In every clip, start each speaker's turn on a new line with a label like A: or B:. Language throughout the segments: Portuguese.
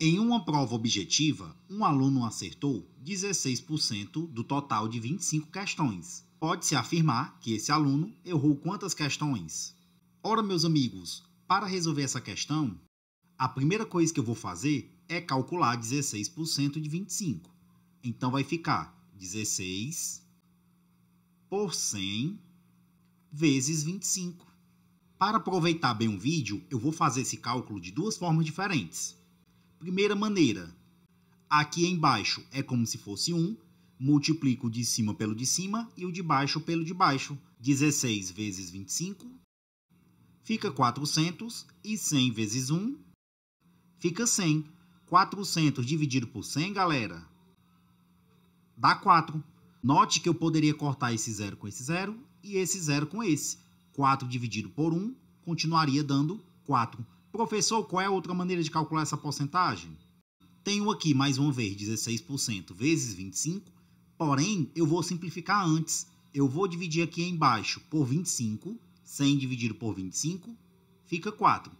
A: Em uma prova objetiva, um aluno acertou 16% do total de 25 questões. Pode-se afirmar que esse aluno errou quantas questões? Ora, meus amigos, para resolver essa questão, a primeira coisa que eu vou fazer é calcular 16% de 25. Então vai ficar 16 por 100 vezes 25. Para aproveitar bem o vídeo, eu vou fazer esse cálculo de duas formas diferentes. Primeira maneira, aqui embaixo é como se fosse 1, multiplico o de cima pelo de cima e o de baixo pelo de baixo. 16 vezes 25 fica 400 e 100 vezes 1 fica 100. 400 dividido por 100, galera, dá 4. Note que eu poderia cortar esse zero com esse zero e esse zero com esse. 4 dividido por 1 continuaria dando 4. Professor, qual é a outra maneira de calcular essa porcentagem? Tenho aqui mais uma vez 16% vezes 25, porém eu vou simplificar antes. Eu vou dividir aqui embaixo por 25, 100 dividido por 25 fica 4.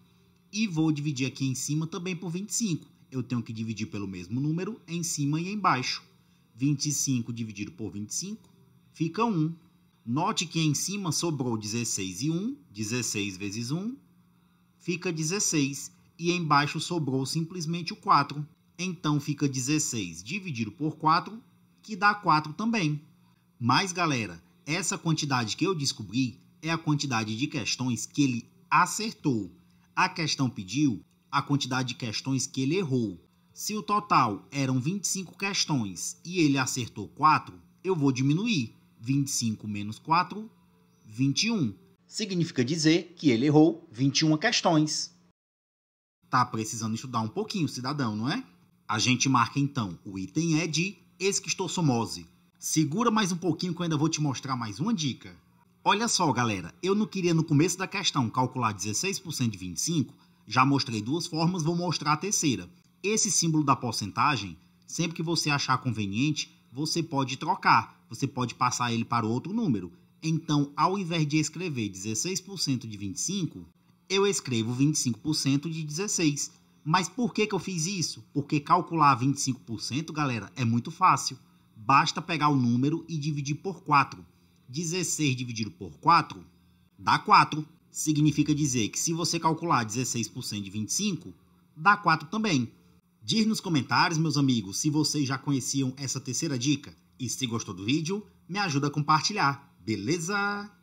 A: E vou dividir aqui em cima também por 25. Eu tenho que dividir pelo mesmo número em cima e embaixo. 25 dividido por 25 fica 1. Note que em cima sobrou 16 e 1, 16 vezes 1, fica 16 e embaixo sobrou simplesmente o 4. Então fica 16 dividido por 4, que dá 4 também. Mas galera, essa quantidade que eu descobri é a quantidade de questões que ele acertou. A questão pediu a quantidade de questões que ele errou. Se o total eram 25 questões e ele acertou 4, eu vou diminuir. 25 menos 4, 21 significa dizer que ele errou 21 questões. Tá precisando estudar um pouquinho, cidadão, não é? A gente marca então o item é de esquistossomose. Segura mais um pouquinho que eu ainda vou te mostrar mais uma dica. Olha só, galera, eu não queria no começo da questão calcular 16% de 25, já mostrei duas formas, vou mostrar a terceira. Esse símbolo da porcentagem, sempre que você achar conveniente, você pode trocar, você pode passar ele para outro número. Então, ao invés de escrever 16% de 25, eu escrevo 25% de 16. Mas por que, que eu fiz isso? Porque calcular 25%, galera, é muito fácil. Basta pegar o número e dividir por 4. 16 dividido por 4 dá 4. Significa dizer que se você calcular 16% de 25, dá 4 também. Diz nos comentários, meus amigos, se vocês já conheciam essa terceira dica. E se gostou do vídeo, me ajuda a compartilhar. Beleza?